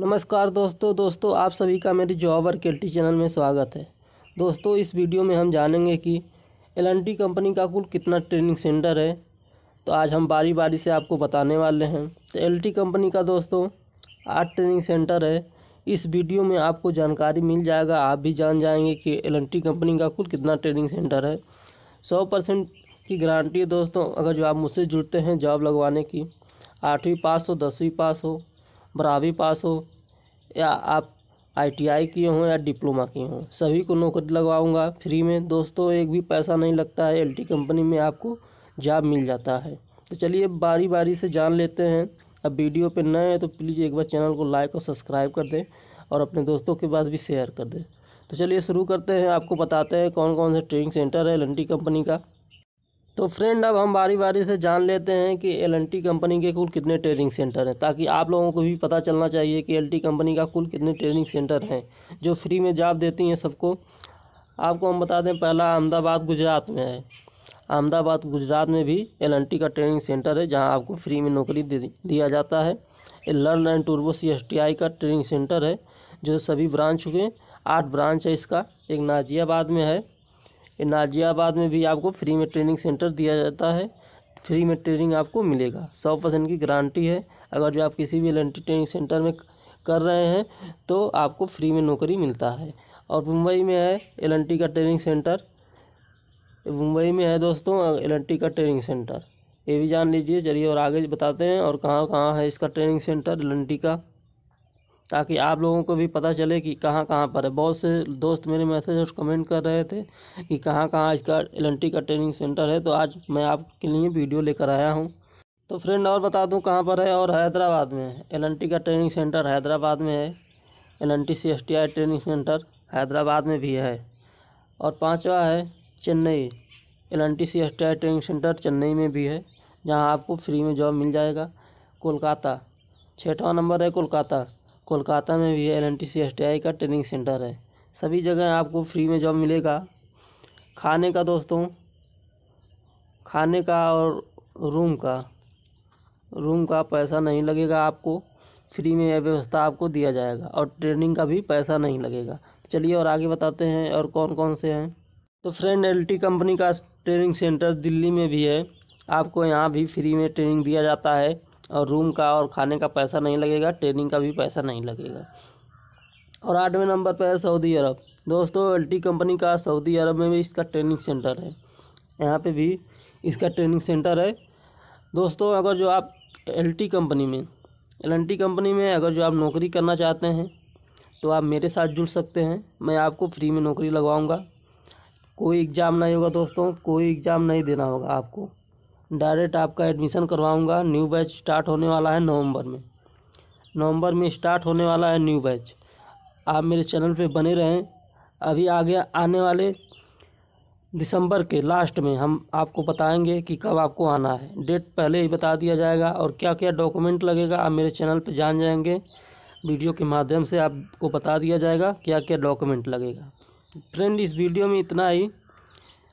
नमस्कार दोस्तों दोस्तों आप सभी का मेरे जॉब और केल्टी चैनल में स्वागत है दोस्तों इस वीडियो में हम जानेंगे कि एल कंपनी का कुल कितना ट्रेनिंग सेंटर है तो आज हम बारी बारी से आपको बताने वाले हैं तो एल कंपनी का दोस्तों आठ ट्रेनिंग सेंटर है इस वीडियो में आपको जानकारी मिल जाएगा आप भी जान जाएंगे कि एल कंपनी का कुल कितना ट्रेनिंग सेंटर है सौ परसेंट की गारंटी है दोस्तों अगर जो आप मुझसे जुड़ते हैं जॉब लगवाने की आठवीं पास हो दसवीं पास हो बारहवीं पास हो या आप आईटीआई किए हों या डिप्लोमा किए हों सभी को नौकरी लगवाऊंगा फ्री में दोस्तों एक भी पैसा नहीं लगता है एलटी कंपनी में आपको जॉब मिल जाता है तो चलिए बारी बारी से जान लेते हैं अब वीडियो पे नए हैं तो प्लीज़ एक बार चैनल को लाइक और सब्सक्राइब कर दें और अपने दोस्तों के पास भी शेयर कर दें तो चलिए शुरू करते हैं आपको बताते हैं कौन कौन से ट्रेनिंग सेंटर है एल कंपनी का तो फ्रेंड अब हम बारी बारी से जान लेते हैं कि एल कंपनी के कुल कितने ट्रेनिंग सेंटर हैं ताकि आप लोगों को भी पता चलना चाहिए कि एल कंपनी का कुल कितने ट्रेनिंग सेंटर हैं जो फ्री में जॉब देती हैं सबको आपको हम बता दें पहला अहमदाबाद गुजरात में है अहमदाबाद गुजरात में भी एल का ट्रेनिंग सेंटर है जहाँ आपको फ्री में नौकरी दिया जाता है लर्न एंड टूर्बो सी का ट्रेनिंग सेंटर है जो सभी ब्रांच के आठ ब्रांच है इसका एक नाजियाबाद में है नाजियाबाद में भी आपको फ्री में ट्रेनिंग सेंटर दिया जाता है फ्री में ट्रेनिंग आपको मिलेगा सौ परसेंट की गारंटी है अगर जो आप किसी भी एल ट्रेनिंग सेंटर में कर रहे हैं तो आपको फ्री में नौकरी मिलता है और मुंबई में है एल का ट्रेनिंग सेंटर मुंबई में है दोस्तों एल का ट्रेनिंग सेंटर ये भी जान लीजिए चलिए और आगे बताते हैं और कहाँ कहाँ है इसका ट्रेनिंग सेंटर एल का ताकि आप लोगों को भी पता चले कि कहाँ कहाँ पर है बहुत से दोस्त मेरे मैसेज और कमेंट कर रहे थे कि कहाँ कहाँ इसका एल का ट्रेनिंग सेंटर है तो आज मैं आपके लिए वीडियो लेकर आया हूँ तो फ्रेंड और बता दूँ कहाँ पर है और हैदराबाद में एल का ट्रेनिंग सेंटर हैदराबाद में है L N training centre Hyderabad में भी है और पाँचवा है Chennai L N training centre Chennai में भी है जहाँ आपको फ्री में जॉब मिल जाएगा कोलकाता छठवा नंबर है कोलकाता कोलकाता में भी L N T C S T I का ट्रेनिंग सेंटर है सभी जगह आपको फ्री में जॉब मिलेगा खाने का दोस्तों खाने का और रूम का रूम का पैसा नहीं लगेगा आपको फ्री में यह व्यवस्था आपको दिया जाएगा और ट्रेनिंग का भी पैसा नहीं लगेगा चलिए और आगे बताते हैं और कौन कौन से हैं तो फ्रेंड एलटी कंपनी का ट्रेनिंग सेंटर दिल्ली में भी है आपको यहाँ भी फ्री में ट्रेनिंग दिया जाता है और रूम का और खाने का पैसा नहीं लगेगा ट्रेनिंग का भी पैसा नहीं लगेगा और आठवें नंबर पर है सऊदी अरब दोस्तों एल कंपनी का सऊदी अरब में भी इसका ट्रेनिंग सेंटर है यहाँ पे भी इसका ट्रेनिंग सेंटर है दोस्तों अगर जो आप एल कंपनी में एल कंपनी में अगर जो आप नौकरी करना चाहते हैं तो आप मेरे साथ जुड़ सकते हैं मैं आपको फ्री में नौकरी लगवाऊंगा कोई एग्ज़ाम नहीं होगा दोस्तों कोई एग्ज़ाम नहीं देना होगा आपको डायरेक्ट आपका एडमिशन करवाऊँगा न्यू बैच स्टार्ट होने वाला है नवंबर में नवंबर में स्टार्ट होने वाला है न्यू बैच आप मेरे चैनल पे बने रहें अभी आगे आने वाले दिसंबर के लास्ट में हम आपको बताएंगे कि कब आपको आना है डेट पहले ही बता दिया जाएगा और क्या क्या डॉक्यूमेंट लगेगा आप मेरे चैनल पर जान जाएंगे वीडियो के माध्यम से आपको बता दिया जाएगा क्या क्या डॉक्यूमेंट लगेगा फ्रेंड इस वीडियो में इतना ही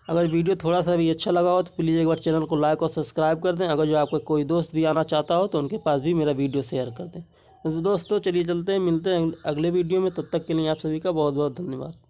अगर वीडियो थोड़ा सा भी अच्छा लगा हो तो प्लीज़ एक बार चैनल को लाइक और सब्सक्राइब कर दें अगर जो आपका कोई दोस्त भी आना चाहता हो तो उनके पास भी मेरा वीडियो शेयर कर दें तो दोस्तों चलिए चलते हैं मिलते हैं अगले वीडियो में तब तक के लिए आप सभी का बहुत बहुत धन्यवाद